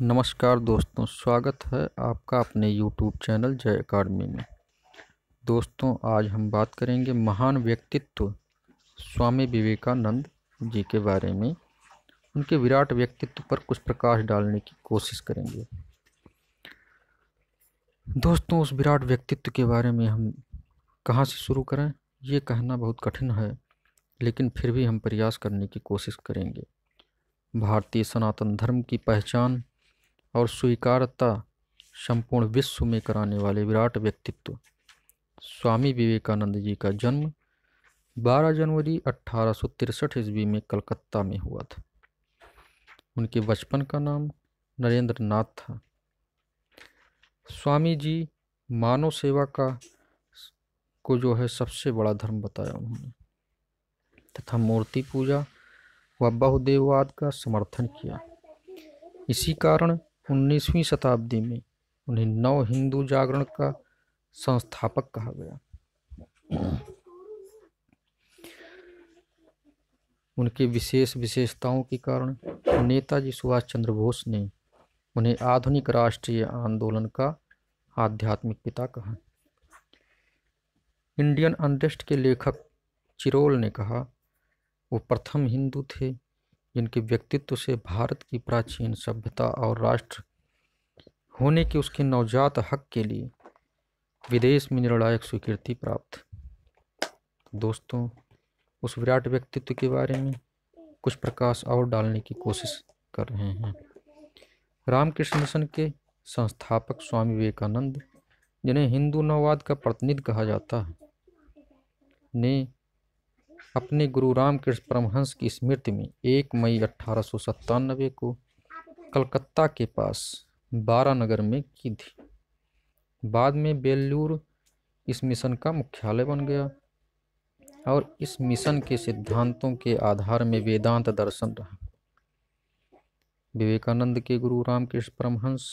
नमस्कार दोस्तों स्वागत है आपका अपने YouTube चैनल जय अकाडमी में दोस्तों आज हम बात करेंगे महान व्यक्तित्व स्वामी विवेकानंद जी के बारे में उनके विराट व्यक्तित्व पर कुछ प्रकाश डालने की कोशिश करेंगे दोस्तों उस विराट व्यक्तित्व के बारे में हम कहाँ से शुरू करें ये कहना बहुत कठिन है लेकिन फिर भी हम प्रयास करने की कोशिश करेंगे भारतीय सनातन धर्म की पहचान और स्वीकारता संपूर्ण विश्व में कराने वाले विराट व्यक्तित्व स्वामी विवेकानंद जी का जन्म 12 जनवरी अट्ठारह सौ ईस्वी में कलकत्ता में हुआ था उनके बचपन का नाम नरेंद्र नाथ था स्वामी जी मानव सेवा का को जो है सबसे बड़ा धर्म बताया उन्होंने तथा मूर्ति पूजा व बहुदेववाद का समर्थन किया इसी कारण 19वीं शताब्दी में उन्हें नव हिंदू जागरण का संस्थापक कहा गया उनके विशेष विशेषताओं के कारण नेताजी सुभाष चंद्र बोस ने उन्हें आधुनिक राष्ट्रीय आंदोलन का आध्यात्मिक पिता कहा इंडियन अनरेस्ट के लेखक चिरोल ने कहा वो प्रथम हिंदू थे जिनके व्यक्तित्व से भारत की प्राचीन सभ्यता और राष्ट्र होने के उसके नवजात हक के लिए विदेश में निर्णायक स्वीकृति प्राप्त दोस्तों उस विराट व्यक्तित्व के बारे में कुछ प्रकाश और डालने की कोशिश कर रहे हैं रामकृष्ण मिशन के संस्थापक स्वामी विवेकानंद जिन्हें हिंदू नववाद का प्रतिनिधि कहा जाता है ने अपने गुरु रामकृष्ण परमहंस की स्मृति में एक मई अठारह को कलकत्ता के पास बारानगर में की थी बाद में बेल्लूर इस मिशन का मुख्यालय बन गया और इस मिशन के सिद्धांतों के आधार में वेदांत दर्शन रहा विवेकानंद के गुरु रामकृष्ण परमहंस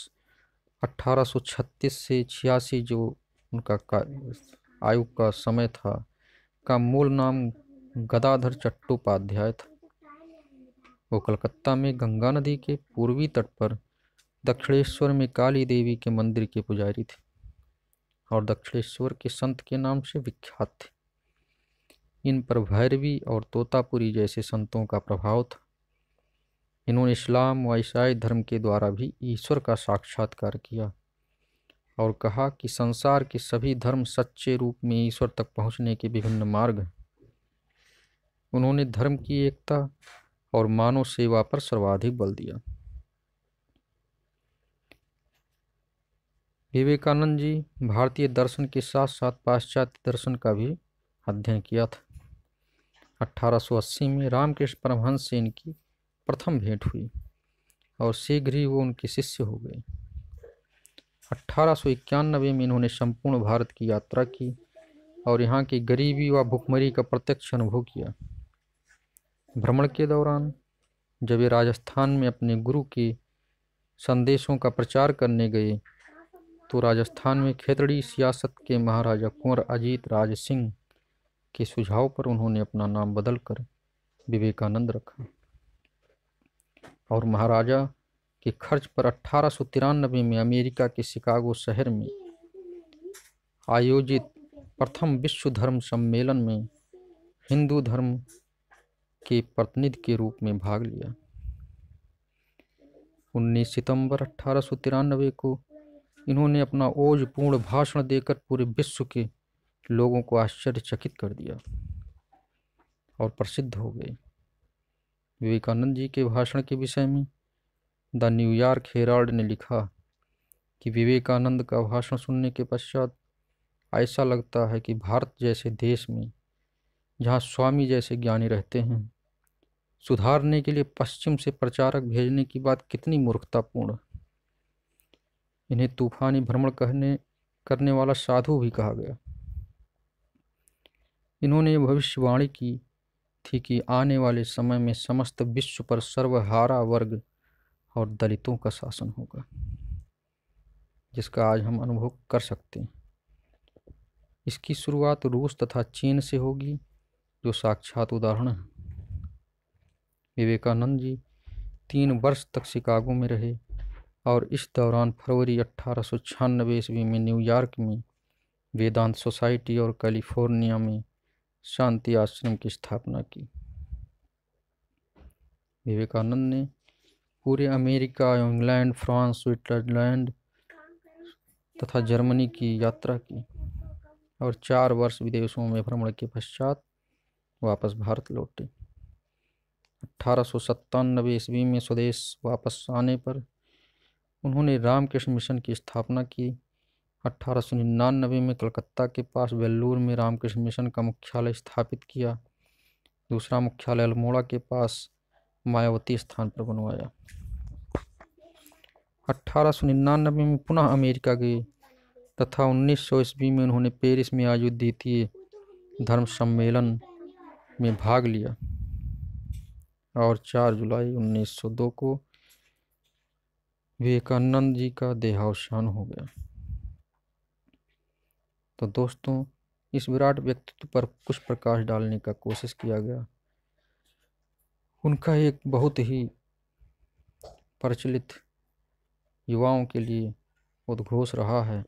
1836 से छियासी जो उनका का आयु का समय था का मूल नाम गदाधर चट्टोपाध्याय था वो कलकत्ता में गंगा नदी के पूर्वी तट पर दक्षिणेश्वर में काली देवी के मंदिर के पुजारी थे और दक्षिणेश्वर के संत के नाम से विख्यात थे इन पर भैरवी और तोतापुरी जैसे संतों का प्रभाव था इन्होंने इस्लाम व ईसाई धर्म के द्वारा भी ईश्वर का साक्षात्कार किया और कहा कि संसार के सभी धर्म सच्चे रूप में ईश्वर तक पहुंचने के विभिन्न मार्ग हैं उन्होंने धर्म की एकता और मानव सेवा पर सर्वाधिक बल दिया विवेकानंद जी भारतीय दर्शन के साथ साथ पाश्चात्य दर्शन का भी अध्ययन किया था 1880 में रामकृष्ण परमहंस से इनकी प्रथम भेंट हुई और शीघ्र ही वो उनके शिष्य हो गए अट्ठारह में इन्होंने संपूर्ण भारत की यात्रा की और यहाँ की गरीबी व भुखमरी का प्रत्यक्ष अनुभव किया भ्रमण के दौरान जब वे राजस्थान में अपने गुरु के संदेशों का प्रचार करने गए तो राजस्थान में खेतड़ी सियासत के महाराजा कुंवर अजीत राज सिंह के सुझाव पर उन्होंने अपना नाम बदलकर विवेकानंद रखा और महाराजा के खर्च पर अट्ठारह में अमेरिका के शिकागो शहर में आयोजित प्रथम विश्व धर्म सम्मेलन में हिंदू धर्म के प्रतिनिधि के रूप में भाग लिया 19 सितंबर अठारह को इन्होंने अपना ओजपूर्ण भाषण देकर पूरे विश्व के लोगों को आश्चर्यचकित कर दिया और प्रसिद्ध हो गए विवेकानंद जी के भाषण के विषय में द न्यूयॉर्क हेराल्ड ने लिखा कि विवेकानंद का भाषण सुनने के पश्चात ऐसा लगता है कि भारत जैसे देश में जहाँ स्वामी जैसे ज्ञानी रहते हैं सुधारने के लिए पश्चिम से प्रचारक भेजने की बात कितनी मूर्खतापूर्ण इन्हें तूफानी भ्रमण कहने करने वाला साधु भी कहा गया इन्होंने भविष्यवाणी की थी कि आने वाले समय में समस्त विश्व पर सर्वहारा वर्ग और दलितों का शासन होगा जिसका आज हम अनुभव कर सकते हैं इसकी शुरुआत रूस तथा चीन से होगी जो साक्षात उदाहरण है विवेकानंद जी तीन वर्ष तक शिकागो में रहे और इस दौरान फरवरी अट्ठारह सौ छियानबे ईस्वी में न्यूयॉर्क में वेदांत सोसाइटी और कैलिफोर्निया में शांति आश्रम की स्थापना की विवेकानंद ने पूरे अमेरिका इंग्लैंड फ्रांस स्विट्जरलैंड तथा जर्मनी की यात्रा की और चार वर्ष विदेशों में भ्रमण के पश्चात वापस भारत लौटे अठारह सौ सत्तानबे ईस्वी में स्वदेश वापस आने पर उन्होंने रामकृष्ण मिशन की स्थापना की अठारह सौ निन्यानबे में कलकत्ता के पास वेल्लूर में रामकृष्ण मिशन का मुख्यालय स्थापित किया दूसरा मुख्यालय अल्मोड़ा के पास मायावती स्थान पर बनवाया अठारह सौ निन्यानबे में पुनः अमेरिका गए तथा उन्नीस सौ ईस्वी में उन्होंने पेरिस में आयोजित द्वितीय धर्म सम्मेलन में भाग लिया और 4 जुलाई 1902 को विवेकानंद जी का देहावसान हो गया तो दोस्तों इस विराट व्यक्तित्व पर कुछ प्रकाश डालने का कोशिश किया गया उनका एक बहुत ही प्रचलित युवाओं के लिए उद्घोष रहा है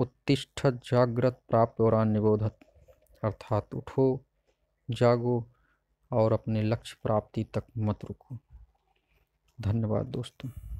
उत्तिष्ठ जागृत प्राप्त और अन्य अर्थात उठो जागो और अपने लक्ष्य प्राप्ति तक मत रुको धन्यवाद दोस्तों